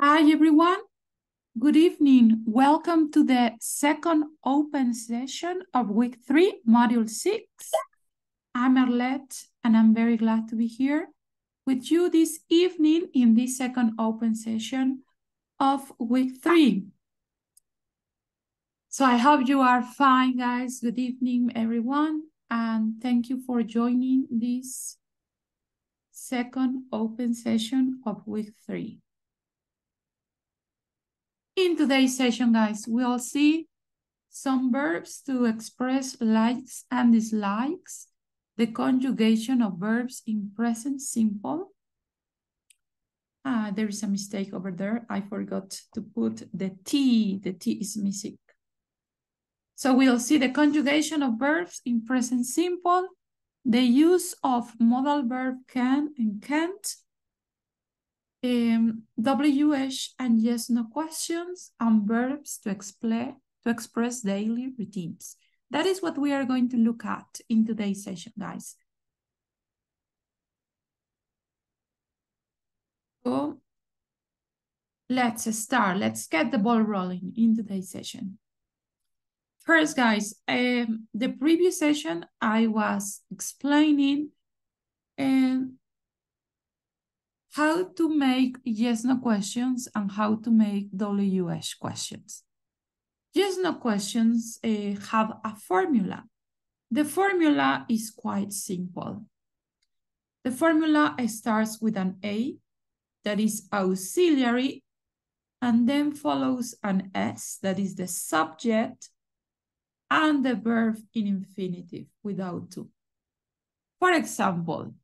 Hi, everyone. Good evening. Welcome to the second open session of week three, module six. I'm Arlette, and I'm very glad to be here with you this evening in this second open session of week three. So I hope you are fine, guys. Good evening, everyone. And thank you for joining this second open session of week three. In today's session, guys, we'll see some verbs to express likes and dislikes, the conjugation of verbs in present simple. Ah, there is a mistake over there. I forgot to put the T. The T is missing. So we'll see the conjugation of verbs in present simple, the use of modal verb can and can't, um, WH and yes, no questions and verbs to, explain to express daily routines. That is what we are going to look at in today's session, guys. So let's start. Let's get the ball rolling in today's session. First, guys, um, the previous session I was explaining um, how to make yes no questions and how to make WS questions. Yes no questions uh, have a formula. The formula is quite simple. The formula starts with an A that is auxiliary and then follows an S that is the subject and the verb in infinitive without to. For example,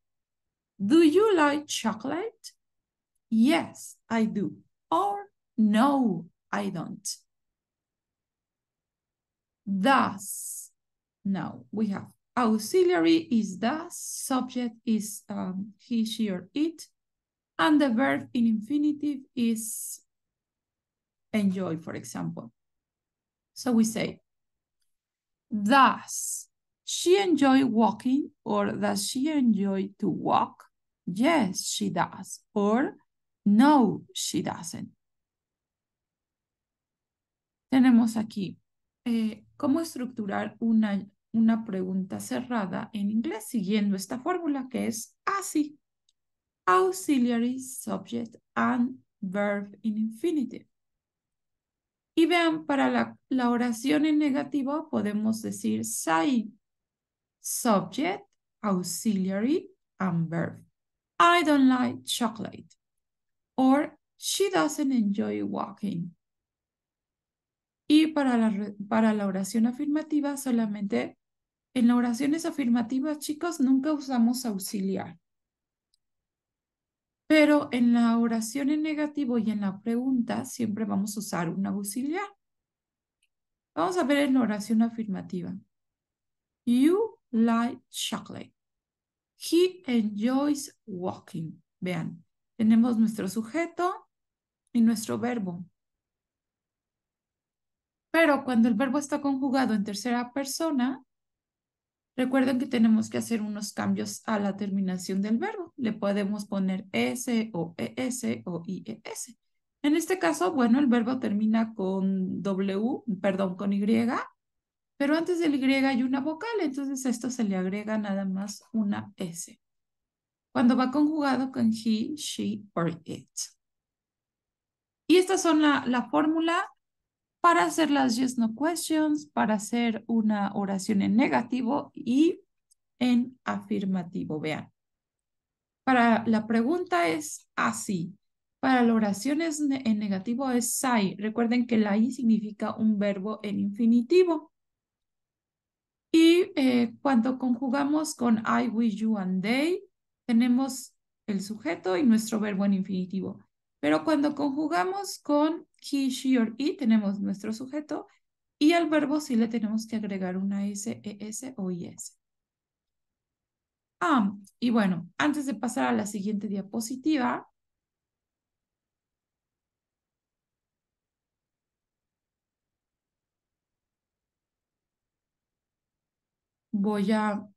do you like chocolate? Yes, I do. Or no, I don't. Thus, now we have auxiliary is thus, subject is um, he, she, or it, and the verb in infinitive is enjoy, for example. So we say, thus she enjoy walking or does she enjoy to walk? Yes, she does. Or no, she doesn't. Tenemos aquí eh, cómo estructurar una, una pregunta cerrada en inglés siguiendo esta fórmula que es así. Auxiliary subject and verb in infinitive. Y vean, para la, la oración en negativo podemos decir say, subject, auxiliary, and verb. I don't like chocolate. Or she doesn't enjoy walking. Y para la, para la oración afirmativa, solamente en las oraciones afirmativas, chicos, nunca usamos auxiliar. Pero en la oración en negativo y en la pregunta siempre vamos a usar un auxiliar. Vamos a ver en la oración afirmativa. You like chocolate. He enjoys walking. Vean, tenemos nuestro sujeto y nuestro verbo. Pero cuando el verbo está conjugado en tercera persona, recuerden que tenemos que hacer unos cambios a la terminación del verbo. Le podemos poner S o ES o IES. En este caso, bueno, el verbo termina con W, perdón, con Y pero antes del Y hay una vocal, entonces esto se le agrega nada más una S. Cuando va conjugado con he, she or it. Y estas son la, fórmula para hacer las yes no questions, para hacer una oración en negativo y en afirmativo. Vean. Para la pregunta es así. Para la oración en negativo es sai. Recuerden que la i significa un verbo en infinitivo. Y eh, cuando conjugamos con I, we, you and they, tenemos el sujeto y nuestro verbo en infinitivo. Pero cuando conjugamos con he, she or he, tenemos nuestro sujeto y al verbo sí le tenemos que agregar una S, e, S o IS. Ah, y bueno, antes de pasar a la siguiente diapositiva, voy a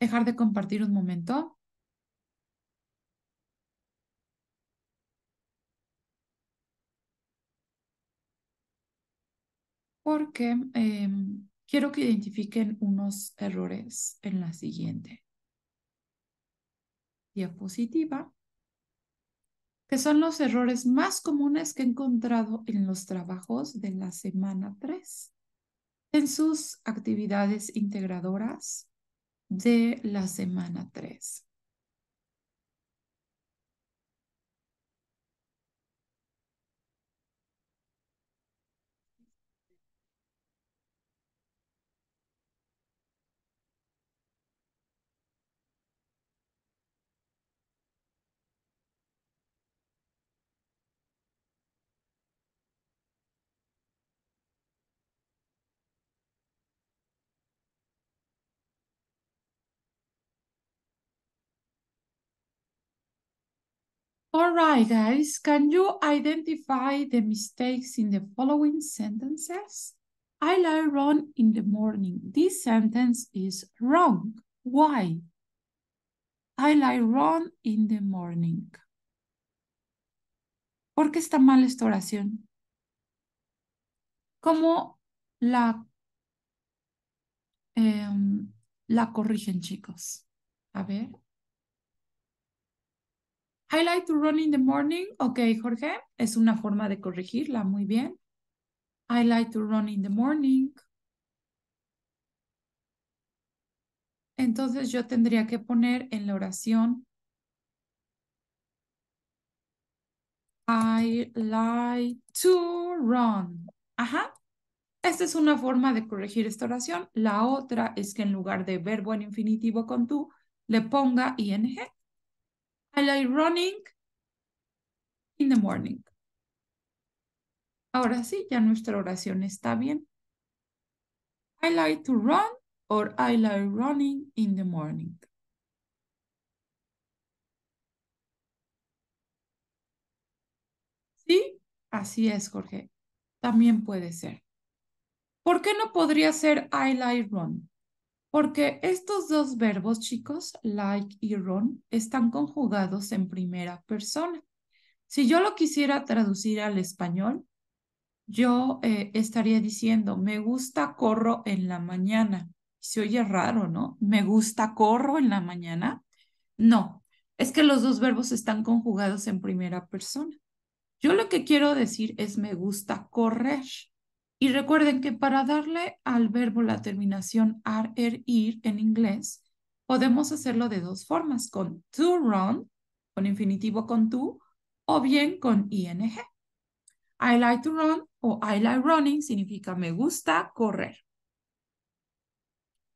dejar de compartir un momento. Porque em, quiero que identifiquen unos errores en la siguiente diapositiva que son los errores más comunes que he encontrado en los trabajos de la semana 3, en sus actividades integradoras de la semana 3. All right, guys, can you identify the mistakes in the following sentences? I lie wrong in the morning. This sentence is wrong. Why? I lie wrong in the morning. ¿Por qué está mal esta oración? ¿Cómo la, eh, la corrigen, chicos? A ver. I like to run in the morning. Ok, Jorge, es una forma de corregirla. Muy bien. I like to run in the morning. Entonces yo tendría que poner en la oración I like to run. Ajá. Esta es una forma de corregir esta oración. La otra es que en lugar de verbo en infinitivo con tú, le ponga ing. I like running in the morning. Ahora sí, ya nuestra oración está bien. I like to run or I like running in the morning. Sí, así es, Jorge. También puede ser. ¿Por qué no podría ser I like run? Porque estos dos verbos, chicos, like y run, están conjugados en primera persona. Si yo lo quisiera traducir al español, yo eh, estaría diciendo, me gusta corro en la mañana. Se oye raro, ¿no? Me gusta corro en la mañana. No, es que los dos verbos están conjugados en primera persona. Yo lo que quiero decir es me gusta correr. Y recuerden que para darle al verbo la terminación ar, er, ir en inglés, podemos hacerlo de dos formas, con to run, con infinitivo con to, o bien con ing. I like to run o I like running significa me gusta correr.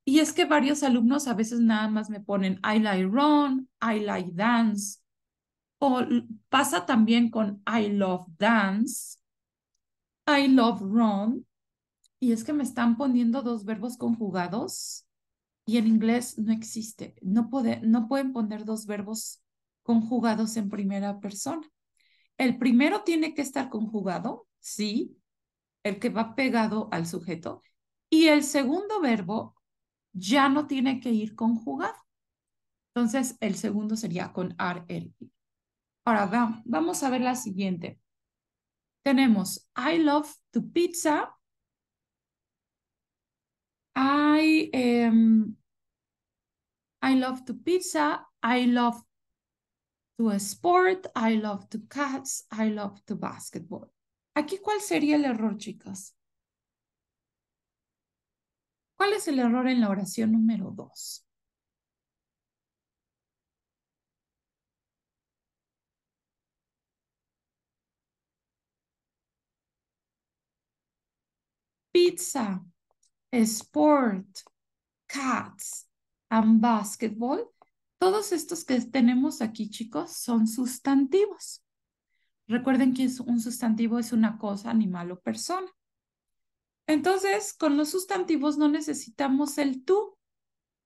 Y es que varios alumnos a veces nada más me ponen I like run, I like dance, o pasa también con I love dance, I love Ron. Y es que me están poniendo dos verbos conjugados y en inglés no existe. No, puede, no pueden poner dos verbos conjugados en primera persona. El primero tiene que estar conjugado, sí, el que va pegado al sujeto. Y el segundo verbo ya no tiene que ir conjugado. Entonces, el segundo sería con are, er, Ahora, vamos a ver la siguiente. Tenemos I love to pizza. Em, I, love to pizza. I love to sport. I love to cats. I love to basketball. Aquí, ¿cuál sería el error, chicas? ¿Cuál es el error en la oración número dos? pizza, sport, cats and basketball. Todos estos que tenemos aquí, chicos, son sustantivos. Recuerden que un sustantivo es una cosa, animal o persona. Entonces, con los sustantivos no necesitamos el tú.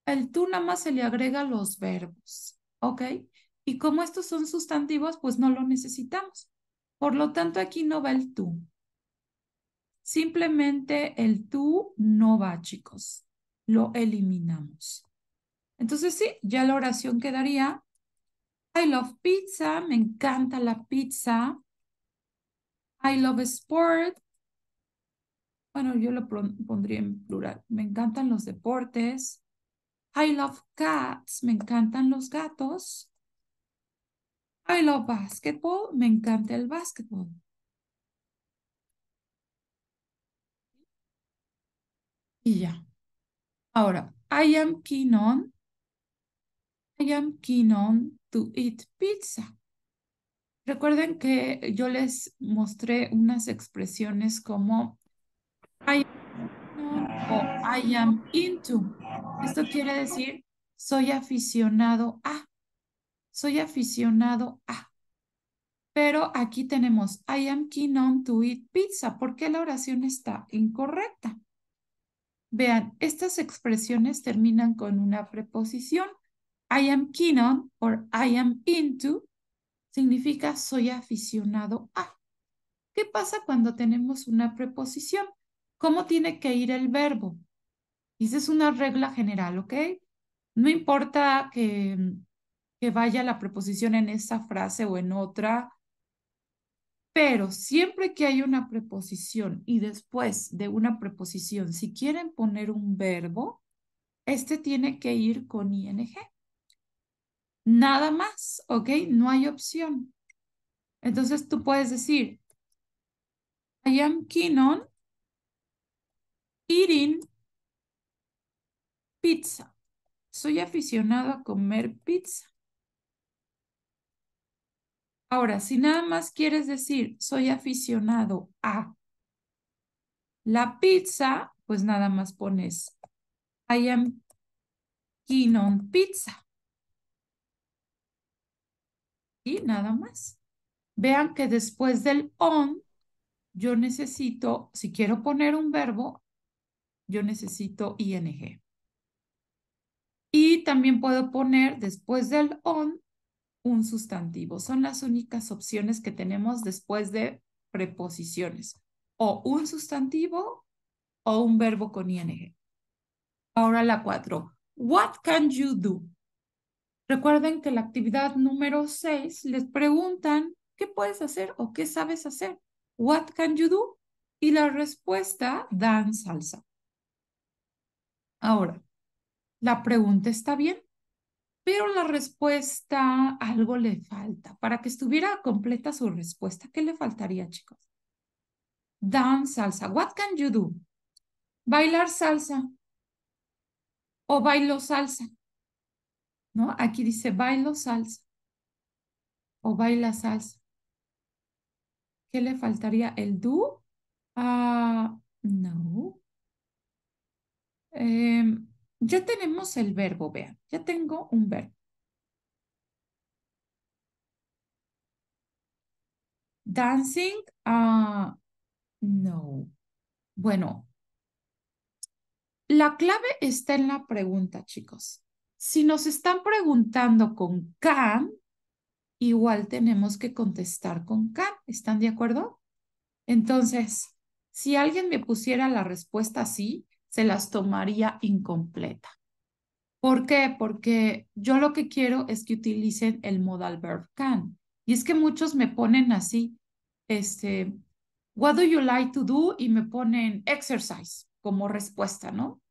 El tú nada más se le agrega los verbos, ¿ok? Y como estos son sustantivos, pues no lo necesitamos. Por lo tanto, aquí no va el tú. Simplemente el tú no va, chicos. Lo eliminamos. Entonces sí, ya la oración quedaría. I love pizza, me encanta la pizza. I love sport. Bueno, yo lo pondría en plural. Me encantan los deportes. I love cats, me encantan los gatos. I love basketball, me encanta el basketball. y ya. Ahora, I am keen on, I am keen on to eat pizza. Recuerden que yo les mostré unas expresiones como I am o I am into. Esto quiere decir soy aficionado a. Soy aficionado a. Pero aquí tenemos I am keen on to eat pizza. ¿Por qué la oración está incorrecta? Vean, estas expresiones terminan con una preposición. I am keen on or I am into significa soy aficionado a. ¿Qué pasa cuando tenemos una preposición? ¿Cómo tiene que ir el verbo? Y esa es una regla general, ¿ok? No importa que, vaya la preposición en esta frase o en otra, pero siempre que hay una preposición y después de una preposición, si quieren poner un verbo, este tiene que ir con ing. Nada más, ¿ok? No hay opción. Entonces tú puedes decir, I am keen on eating pizza. Soy aficionado a comer pizza. Ahora, si nada más quieres decir, soy aficionado a la pizza, pues nada más pones, I am keen on pizza. Y nada más. Vean que después del on, yo necesito, si quiero poner un verbo, yo necesito ing. Y también puedo poner después del on un sustantivo. Son las únicas opciones que tenemos después de preposiciones. O un sustantivo o un verbo con ing. Ahora la cuatro. What can you do? Recuerden que la actividad número seis les preguntan ¿qué puedes hacer o qué sabes hacer? What can you do? Y la respuesta dan salsa. Ahora, la pregunta está bien pero la respuesta algo le falta. Para que estuviera completa su respuesta, ¿qué le faltaría, chicos? Dance salsa. What can you do? Bailar salsa o bailo salsa. ¿No? Aquí dice bailo salsa o baila salsa. ¿Qué le faltaría? ¿El do? ah no. Em, ya tenemos el verbo, vean, ya tengo un verbo. Dancing, ah, no. Bueno, la clave está en la pregunta, chicos. Si nos están preguntando con can, igual tenemos que contestar con can. ¿Están de acuerdo? Entonces, si alguien me pusiera la respuesta así, se las tomaría incompleta. ¿Por qué? Porque yo lo que quiero es que utilicen el modal verb can. Y es que muchos me ponen así, este, what do you like to do? Y me ponen exercise como respuesta, ¿no?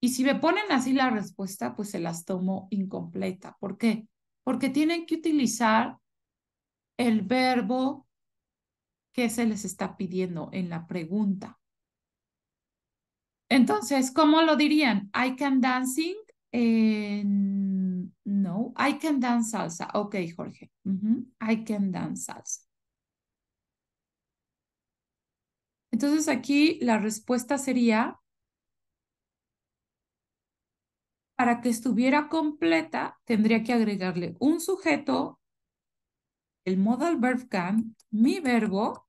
Y si me ponen así la respuesta, pues se las tomo incompleta. ¿Por qué? Porque tienen que utilizar el verbo que se les está pidiendo en la pregunta. Entonces, ¿cómo lo dirían? I can dancing. no, I can dance salsa. Ok, Jorge. I can dance salsa. Entonces aquí la respuesta sería, para que estuviera completa, tendría que agregarle un sujeto, el modal verb can, mi verbo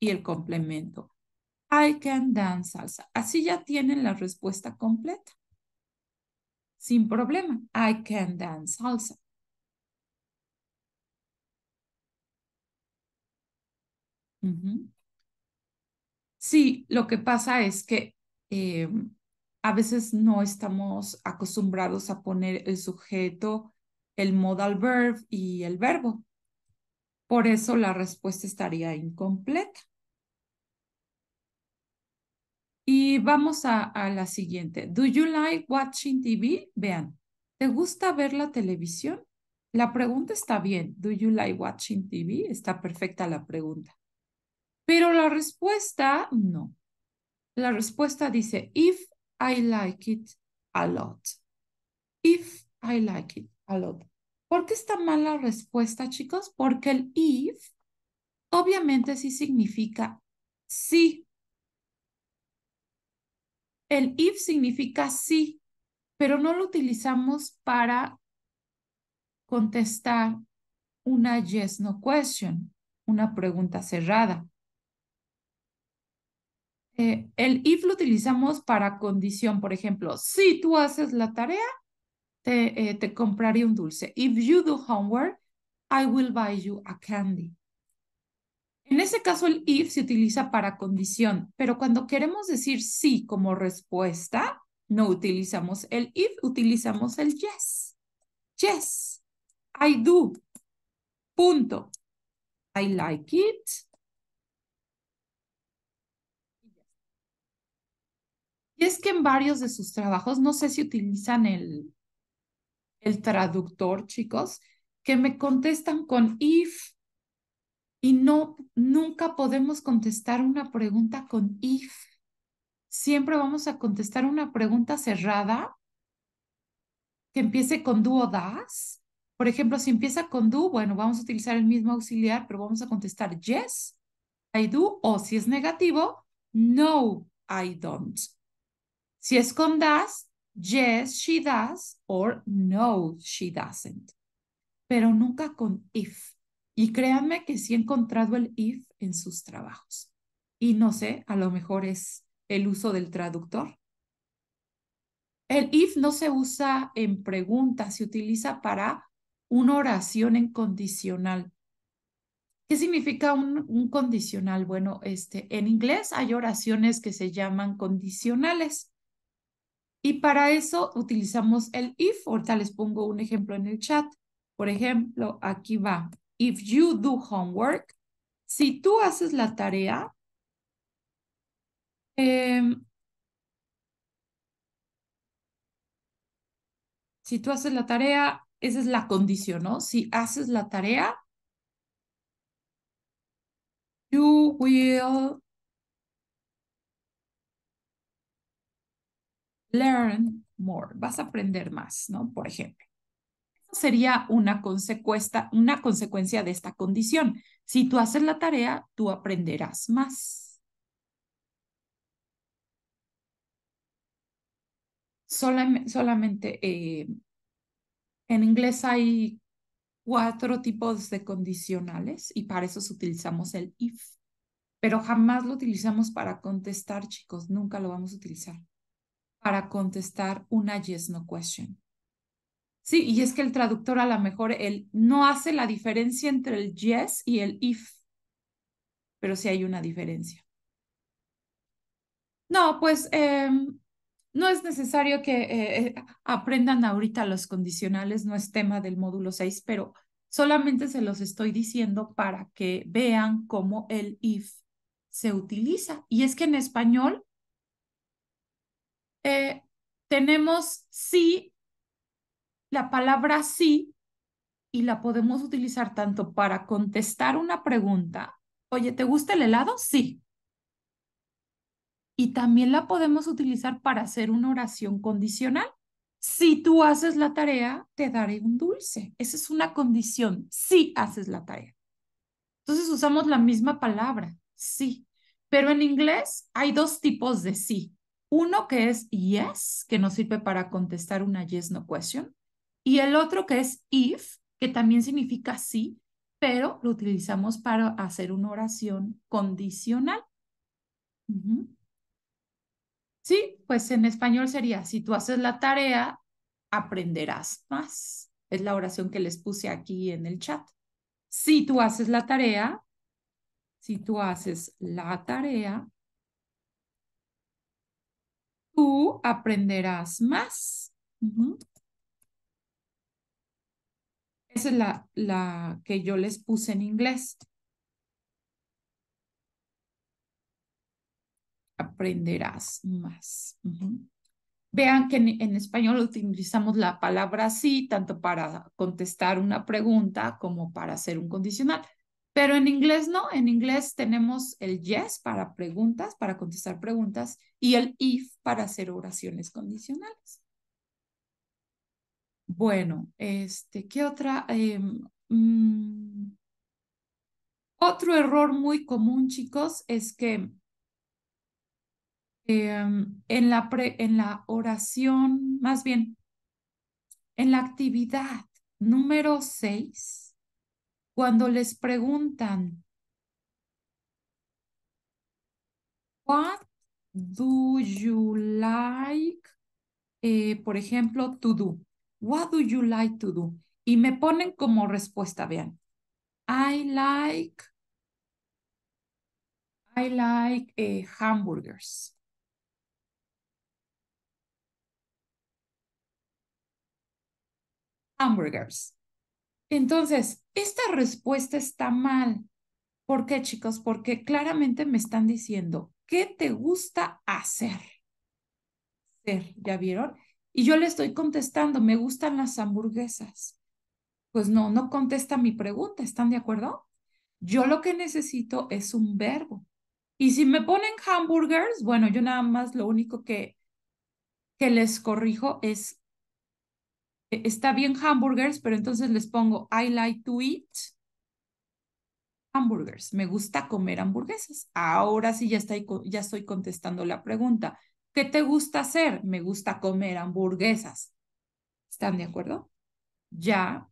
y el complemento. I can dance salsa. Así ya tienen la respuesta completa. Sin problema. I can dance salsa. Sí, lo que pasa es que eh, a veces no estamos acostumbrados a poner el sujeto, el modal verb y el verbo. Por eso la respuesta estaría incompleta. Y vamos a, la siguiente. ¿Do you like watching TV? Vean, ¿te gusta ver la televisión? La pregunta está bien. ¿Do you like watching TV? Está perfecta la pregunta. Pero la respuesta no. La respuesta dice, if I like it a lot. If I like it a lot. ¿Por qué está mal la respuesta, chicos? Porque el if obviamente sí significa sí. El if significa sí, pero no lo utilizamos para contestar una yes no question, una pregunta cerrada. Eh, el if lo utilizamos para condición, por ejemplo, si tú haces la tarea, te, eh, te compraré un dulce. If you do homework, I will buy you a candy. En ese caso, el if se utiliza para condición, pero cuando queremos decir sí como respuesta, no utilizamos el if, utilizamos el yes. Yes, I do. Punto. I like it. Y es que en varios de sus trabajos, no sé si utilizan el, el traductor, chicos, que me contestan con if, y no, nunca podemos contestar una pregunta con if. Siempre vamos a contestar una pregunta cerrada que empiece con do o das. Por ejemplo, si empieza con do, bueno, vamos a utilizar el mismo auxiliar, pero vamos a contestar yes, I do, o si es negativo, no, I don't. Si es con das, yes, she does, or no, she doesn't. Pero nunca con if. Y créanme que sí he encontrado el if en sus trabajos. Y no sé, a lo mejor es el uso del traductor. El if no se usa en preguntas, se utiliza para una oración en condicional. ¿Qué significa un, condicional? Bueno, este, en inglés hay oraciones que se llaman condicionales. Y para eso utilizamos el if. Ahorita les pongo un ejemplo en el chat. Por ejemplo, aquí va if you do homework, si tú haces la tarea, em, si tú haces la tarea, esa es la condición, ¿no? Si haces la tarea, you will learn more. Vas a aprender más, ¿no? Por ejemplo sería una consecuencia, una consecuencia de esta condición? Si tú haces la tarea, tú aprenderás más. solamente eh, en inglés hay cuatro tipos de condicionales y para eso utilizamos el if, pero jamás lo utilizamos para contestar, chicos, nunca lo vamos a utilizar para contestar una yes no question. Sí, y es que el traductor a lo mejor no hace la diferencia entre el yes y el if, pero sí hay una diferencia. No, pues em, no es necesario que eh, eh, aprendan ahorita los condicionales, no es tema del módulo 6, pero solamente se los estoy diciendo para que vean cómo el if se utiliza. Y es que en español eh, tenemos sí la palabra sí y la podemos utilizar tanto para contestar una pregunta. Oye, ¿te gusta el helado? Sí. Y también la podemos utilizar para hacer una oración condicional. Si tú haces la tarea, te daré un dulce. Esa es una condición, si haces la tarea. Entonces usamos la misma palabra, sí. Pero en inglés hay dos tipos de sí. Uno que es yes, que nos sirve para contestar una yes no question. Y el otro que es if, que también significa sí, pero lo utilizamos para hacer una oración condicional. Sí, pues en español sería, si tú haces la tarea, aprenderás más. Es la oración que les puse aquí en el chat. Si tú haces la tarea, si tú haces la tarea, tú aprenderás más. Esa es la, la que yo les puse en inglés. Aprenderás más. Vean que en, español utilizamos la palabra sí tanto para contestar una pregunta como para hacer un condicional. Pero en inglés no, en inglés tenemos el yes para preguntas, para contestar preguntas, y el if para hacer oraciones condicionales. Bueno, este, ¿qué otra? Eh, mm, otro error muy común, chicos, es que em, en, la en la oración, más bien, en la actividad número seis, cuando les preguntan, What do you like, eh, por ejemplo, to do? What do you like to do? Y me ponen como respuesta, vean. I like, I like eh, hamburgers. Hamburgers. Entonces, esta respuesta está mal. ¿Por qué, chicos? Porque claramente me están diciendo, ¿qué te gusta hacer? ¿ya vieron? Y yo le estoy contestando, me gustan las hamburguesas. Pues no, no contesta mi pregunta, ¿están de acuerdo? Yo lo que necesito es un verbo. Y si me ponen hamburgers, bueno, yo nada más lo único que, que les corrijo es, e, está bien hamburgers, pero entonces les pongo, I like to eat hamburgers. Me gusta comer hamburguesas. Ahora sí ya, ya estoy contestando la pregunta. ¿Qué te gusta hacer? Me gusta comer hamburguesas. ¿Están de acuerdo? Ya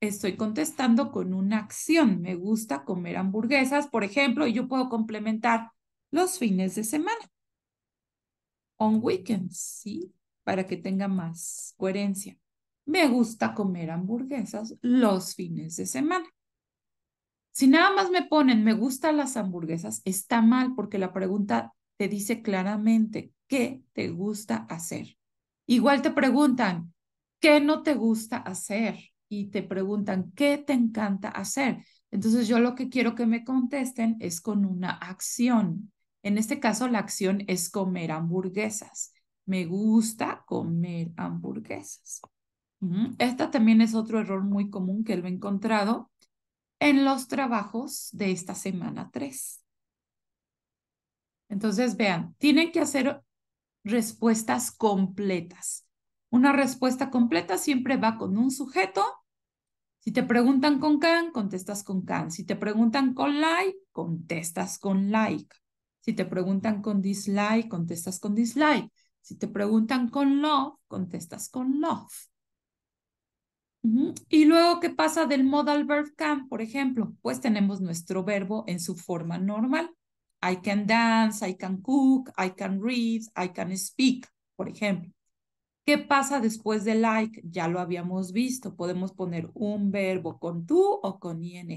estoy contestando con una acción. Me gusta comer hamburguesas, por ejemplo, y yo puedo complementar los fines de semana. On weekends, ¿sí? Para que tenga más coherencia. Me gusta comer hamburguesas los fines de semana. Si nada más me ponen, me gustan las hamburguesas, está mal porque la pregunta te dice claramente qué te gusta hacer. Igual te preguntan, ¿qué no te gusta hacer? Y te preguntan, ¿qué te encanta hacer? Entonces yo lo que quiero que me contesten es con una acción. En este caso, la acción es comer hamburguesas. Me gusta comer hamburguesas. Esta también es otro error muy común que lo he encontrado en los trabajos de esta semana 3. Entonces, vean, tienen que hacer respuestas completas. Una respuesta completa siempre va con un sujeto. Si te preguntan con can, contestas con can. Si te preguntan con like, contestas con like. Si te preguntan con dislike, contestas con dislike. Si te preguntan con love, contestas con love. Y luego, ¿qué pasa del modal verb can, por ejemplo? Pues tenemos nuestro verbo en su forma normal. I can dance, I can cook, I can read, I can speak, por ejemplo. ¿Qué pasa después de like? Ya lo habíamos visto. Podemos poner un verbo con tú o con ing.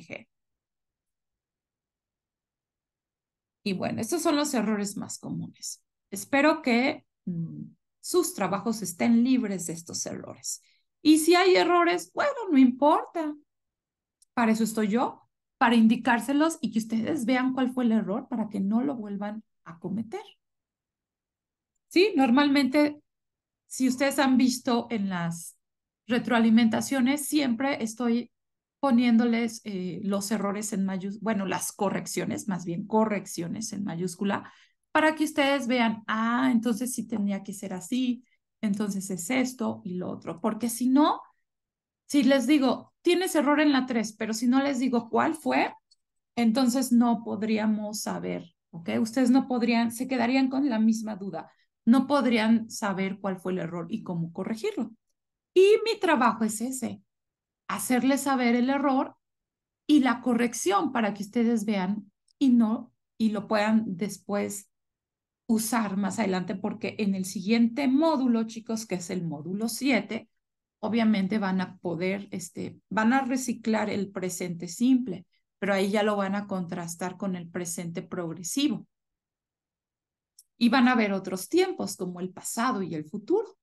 Y bueno, estos son los errores más comunes. Espero que mm, sus trabajos estén libres de estos errores. Y si hay errores, bueno, no importa. Para eso estoy yo, para indicárselos y que ustedes vean cuál fue el error para que no lo vuelvan a cometer. Sí, normalmente, si ustedes han visto en las retroalimentaciones, siempre estoy poniéndoles eh, los errores en mayúscula, bueno, las correcciones, más bien correcciones en mayúscula, para que ustedes vean, ah, entonces sí tenía que ser así, entonces es esto y lo otro, porque si no, si les digo, tienes error en la 3, pero si no les digo cuál fue, entonces no podríamos saber, ¿ok? Ustedes no podrían, se quedarían con la misma duda, no podrían saber cuál fue el error y cómo corregirlo. Y mi trabajo es ese, hacerles saber el error y la corrección para que ustedes vean y no y lo puedan después usar más adelante porque en el siguiente módulo, chicos, que es el módulo 7, obviamente van a poder, este, van a reciclar el presente simple, pero ahí ya lo van a contrastar con el presente progresivo. Y van a ver otros tiempos como el pasado y el futuro.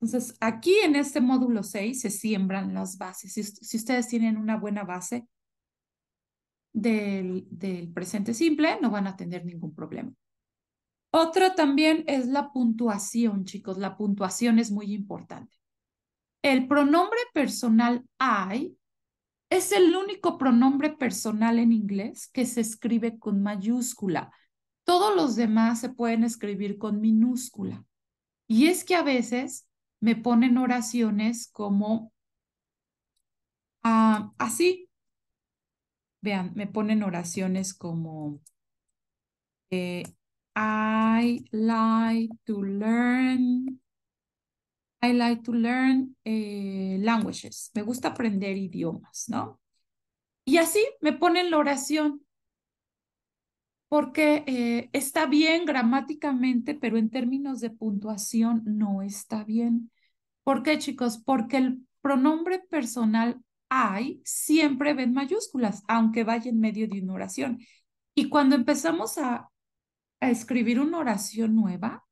Entonces, aquí en este módulo 6 se siembran las bases. Si, ustedes tienen una buena base del, del presente simple, no van a tener ningún problema. Otra también es la puntuación, chicos. La puntuación es muy importante. El pronombre personal I es el único pronombre personal en inglés que se escribe con mayúscula. Todos los demás se pueden escribir con minúscula. Y es que a veces me ponen oraciones como ah, así. Vean, me ponen oraciones como eh, I like to learn I like to learn eh, languages. Me gusta aprender idiomas, ¿no? Y así me ponen la oración, porque eh, está bien gramáticamente, pero en términos de puntuación no está bien. ¿Por qué, chicos? Porque el pronombre personal I siempre ven mayúsculas, aunque vaya en medio de una oración. Y cuando empezamos a escribir una oración nueva,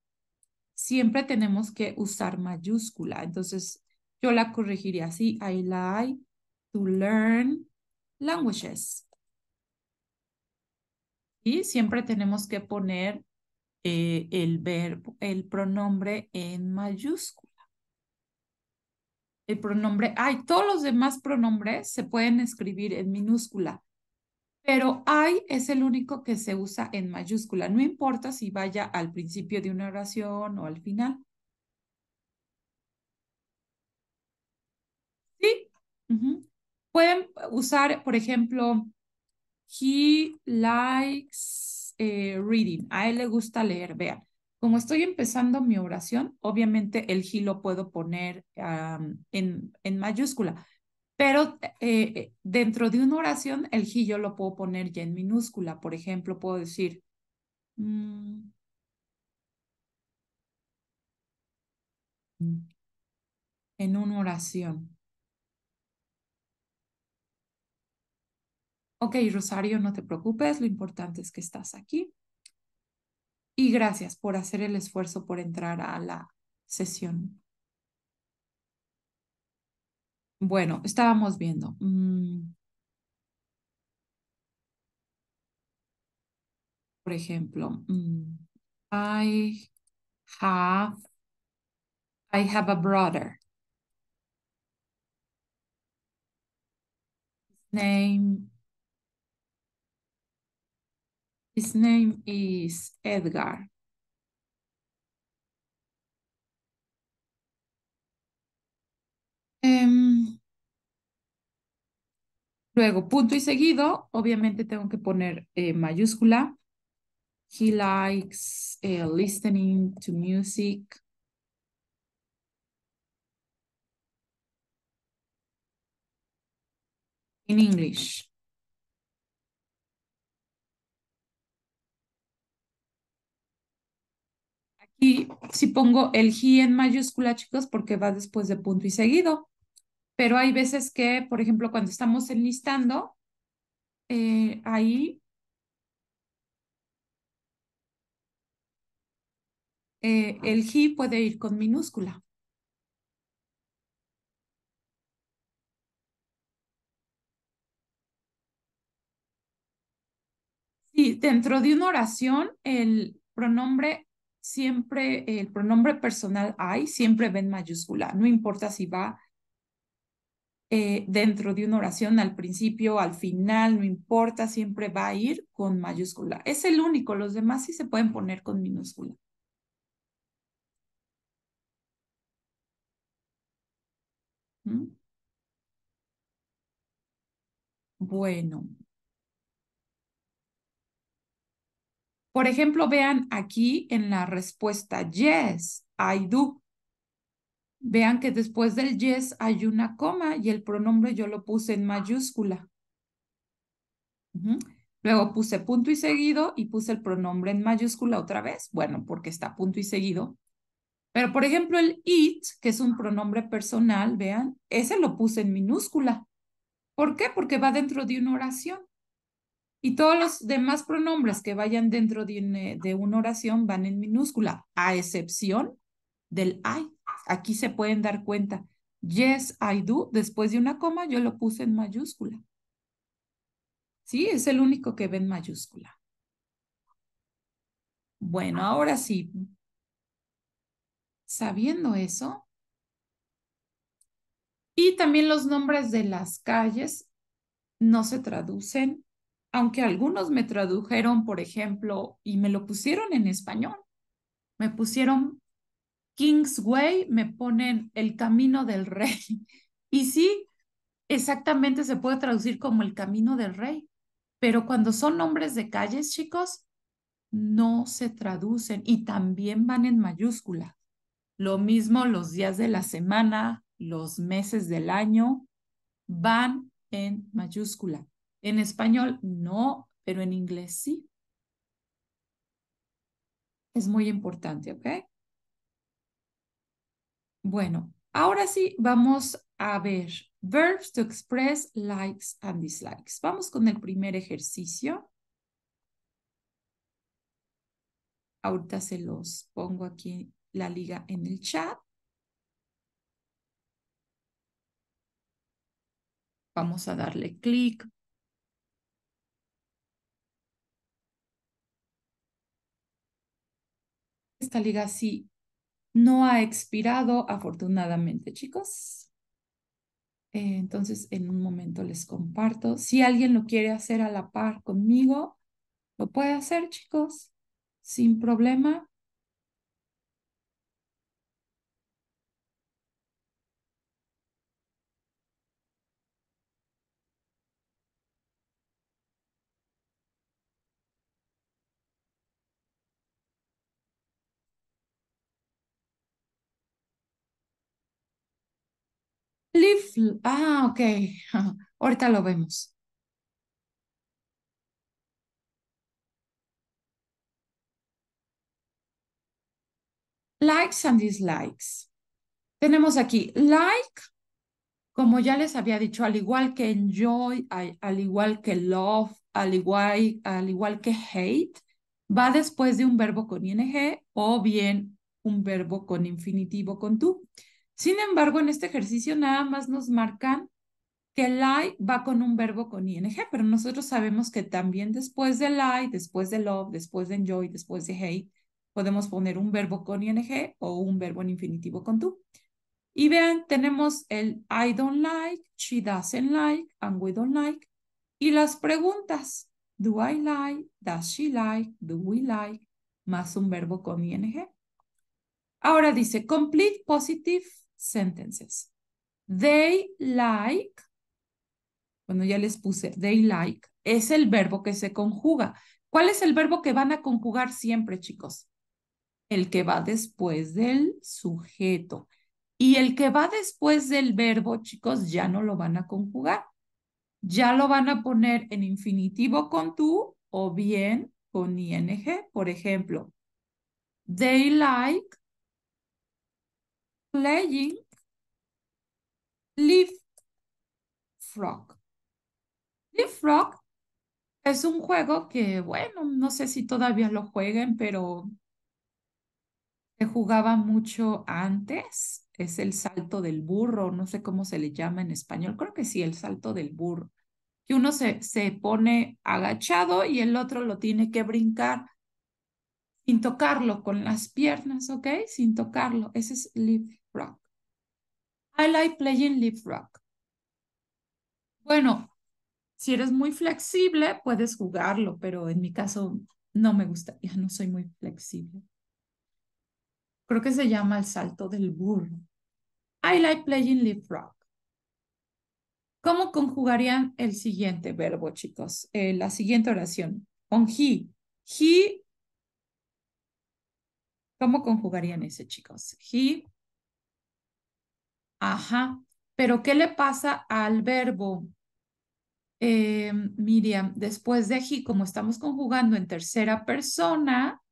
siempre tenemos que usar mayúscula. Entonces, yo la corregiría así. I like to learn languages. Y siempre tenemos que poner eh, el verbo, el pronombre en mayúscula. El pronombre hay todos los demás pronombres se pueden escribir en minúscula, pero I es el único que se usa en mayúscula, no importa si vaya al principio de una oración o al final. ¿Sí? Pueden usar, por ejemplo, he likes eh, reading. A él le gusta leer, vean. Como estoy empezando mi oración, obviamente el he lo puedo poner en, en mayúscula. Pero eh, dentro de una oración, el he yo lo puedo poner ya en minúscula. Por ejemplo, puedo decir, mm". Mm. en una oración. Ok, Rosario, no te preocupes, lo importante es que estás aquí. Y gracias por hacer el esfuerzo por entrar a la sesión. Bueno, estábamos viendo. Mm, por ejemplo, mm, I have, I have a brother. name, his name is Edgar. Em, luego, punto y seguido, obviamente tengo que poner eh, mayúscula. He likes eh, listening to music. In English. Aquí si pongo el he en mayúscula, chicos, porque va después de punto y seguido pero hay veces que, por ejemplo, cuando estamos enlistando, eh, ahí eh, el he puede ir con minúscula. Sí, dentro de una oración, el pronombre siempre, el pronombre personal hay, siempre ven mayúscula, no importa si va eh, dentro de una oración, al principio, al final, no importa, siempre va a ir con mayúscula. Es el único, los demás sí se pueden poner con minúscula. ¿Mm? Bueno. Por ejemplo, vean aquí en la respuesta, yes, I do. Vean que después del yes hay una coma y el pronombre yo lo puse en mayúscula. Luego puse punto y seguido y puse el pronombre en mayúscula otra vez. Bueno, porque está punto y seguido. Pero por ejemplo el it, que es un pronombre personal, vean, ese lo puse en minúscula. ¿Por qué? Porque va dentro de una oración. Y todos los demás pronombres que vayan dentro de eh, de una oración van en minúscula, a excepción del I. Aquí se pueden dar cuenta. Yes, I do. Después de una coma, yo lo puse en mayúscula. Sí, es el único que ve en mayúscula. Bueno, ahora sí. Sabiendo eso, y también los nombres de las calles no se traducen, aunque algunos me tradujeron, por ejemplo, y me lo pusieron en español. Me pusieron Kingsway me ponen el camino del rey. Y sí, exactamente se puede traducir como el camino del rey, pero cuando son nombres de calles, chicos, no se traducen y también van en mayúscula. Lo mismo los días de la semana, los meses del año, van en mayúscula. En español no, pero en inglés sí. Es muy importante, ¿ok? Bueno, ahora sí vamos a ver verbs to express likes and dislikes. Vamos con el primer ejercicio. Ahorita se los pongo aquí la liga en el chat. Vamos a darle clic. Esta liga sí no ha expirado afortunadamente, chicos. Eh, entonces, en un momento les comparto. Si alguien lo quiere hacer a la par conmigo, lo puede hacer, chicos, sin problema. ah, ok, ahorita lo vemos. Likes and dislikes. Tenemos aquí like, como ya les había dicho, al igual que enjoy, al, igual que love, al igual, al igual que hate, va después de un verbo con ing o bien un verbo con infinitivo con tú. Sin embargo, en este ejercicio nada más nos marcan que like va con un verbo con ing, pero nosotros sabemos que también después de like, después de love, después de enjoy, después de hate, podemos poner un verbo con ing o un verbo en infinitivo con tú. Y vean, tenemos el I don't like, she doesn't like, and we don't like. Y las preguntas, do I like, does she like, do we like, más un verbo con ing. Ahora dice, complete positive sentences. They like, bueno, ya les puse, they like, es el verbo que se conjuga. ¿Cuál es el verbo que van a conjugar siempre, chicos? El que va después del sujeto. Y el que va después del verbo, chicos, ya no lo van a conjugar. Ya lo van a poner en infinitivo con tú o bien con ing. Por ejemplo, they like playing leaf frog. Leaf frog es un juego que, bueno, no sé si todavía lo jueguen, pero se jugaba mucho antes. Es el salto del burro, no sé cómo se le llama en español, creo que sí, el salto del burro. Que uno se, se pone agachado y el otro lo tiene que brincar sin tocarlo con las piernas, ¿ok? Sin tocarlo. Ese es leaf I like playing leapfrog. Bueno, si eres muy flexible, puedes jugarlo, pero en mi caso no me gusta, Ya no soy muy flexible. Creo que se llama el salto del burro. I like playing leapfrog. ¿Cómo conjugarían el siguiente verbo, chicos? Eh, la siguiente oración. Con he. He. ¿Cómo conjugarían ese, chicos? He Ajá, pero ¿qué le pasa al verbo, eh, Miriam? Después de he, como estamos conjugando en tercera persona,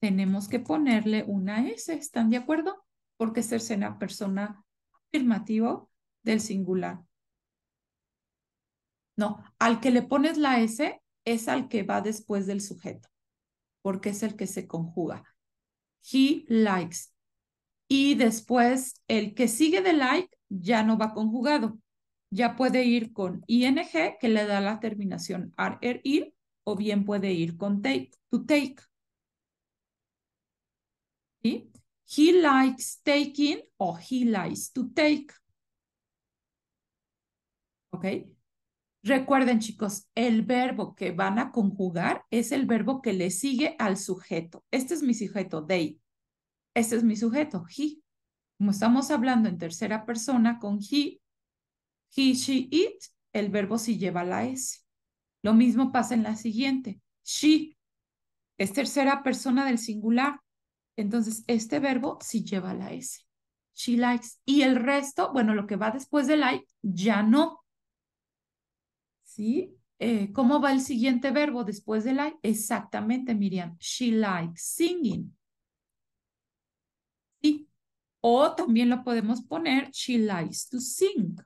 tenemos que ponerle una S, ¿están de acuerdo? Porque es tercera persona afirmativo del singular. No, al que le pones la S es al que va después del sujeto, porque es el que se conjuga. He likes, y después el que sigue de like ya no va conjugado. Ya puede ir con ing, que le da la terminación -er ir, o bien puede ir con take, to take. He likes taking o he likes to take. ¿Ok? Recuerden, chicos, el verbo que van a conjugar es el verbo que le sigue al sujeto. Este es mi sujeto, date. Este es mi sujeto, he. Como estamos hablando en tercera persona con he, he, she, it, el verbo sí lleva la S. Lo mismo pasa en la siguiente. She es tercera persona del singular. Entonces, este verbo sí lleva la S. She likes. Y el resto, bueno, lo que va después de like, ya no. ¿Sí? Eh, ¿Cómo va el siguiente verbo después de like? Exactamente, Miriam. She likes singing. O también lo podemos poner, she likes to sing.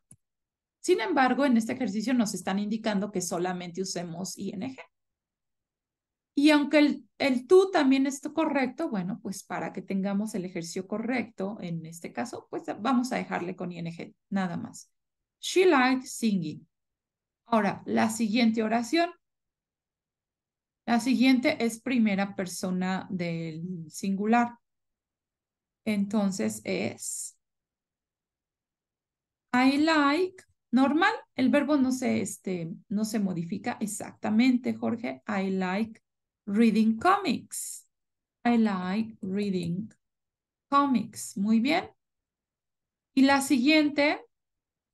Sin embargo, en este ejercicio nos están indicando que solamente usemos ING. Y aunque el, tú también es correcto, bueno, pues para que tengamos el ejercicio correcto, en este caso, pues vamos a dejarle con ING, nada más. She likes singing. Ahora, la siguiente oración. La siguiente es primera persona del singular. Entonces es I like, normal, el verbo no se, este, no se modifica exactamente, Jorge. I like reading comics. I like reading comics. Muy bien. Y la siguiente,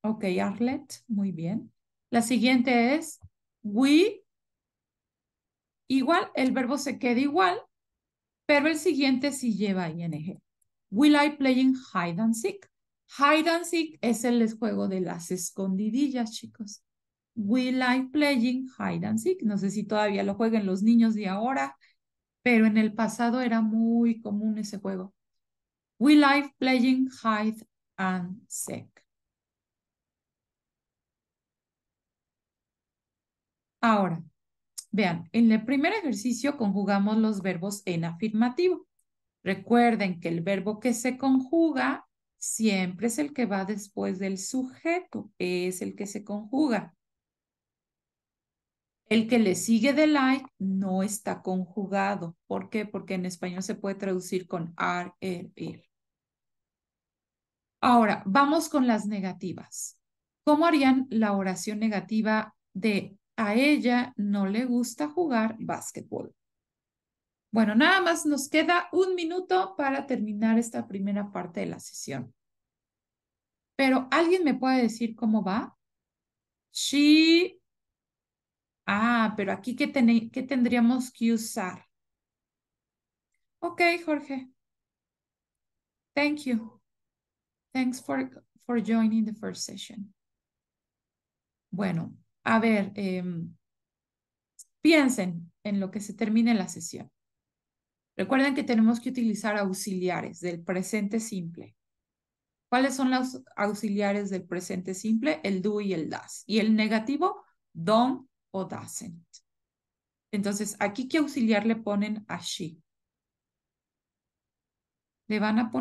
ok, Arlette, muy bien. La siguiente es we. Igual, el verbo se queda igual, pero el siguiente sí lleva ing. Will I playing hide and seek? Hide and seek es el juego de las escondidillas, chicos. Will I playing hide and seek? No sé si todavía lo jueguen los niños de ahora, pero en el pasado era muy común ese juego. Will I playing hide and seek? Ahora, vean, en el primer ejercicio conjugamos los verbos en afirmativo. Recuerden que el verbo que se conjuga siempre es el que va después del sujeto, es el que se conjuga. El que le sigue de like no está conjugado. ¿Por qué? Porque en español se puede traducir con ar, er, ir. Er. Ahora, vamos con las negativas. ¿Cómo harían la oración negativa de a ella no le gusta jugar básquetbol? Bueno, nada más nos queda un minuto para terminar esta primera parte de la sesión. Pero ¿alguien me puede decir cómo va? Sí. Ah, pero aquí ¿qué, tendríamos que usar? Ok, Jorge. Thank you. Thanks for, for joining the first session. Bueno, a ver, em, piensen en lo que se termine la sesión. Recuerden que tenemos que utilizar auxiliares del presente simple. ¿Cuáles son los auxiliares del presente simple? El do y el das. Y el negativo, don't o doesn't. Entonces, ¿aquí qué auxiliar le ponen a she? Le van a poner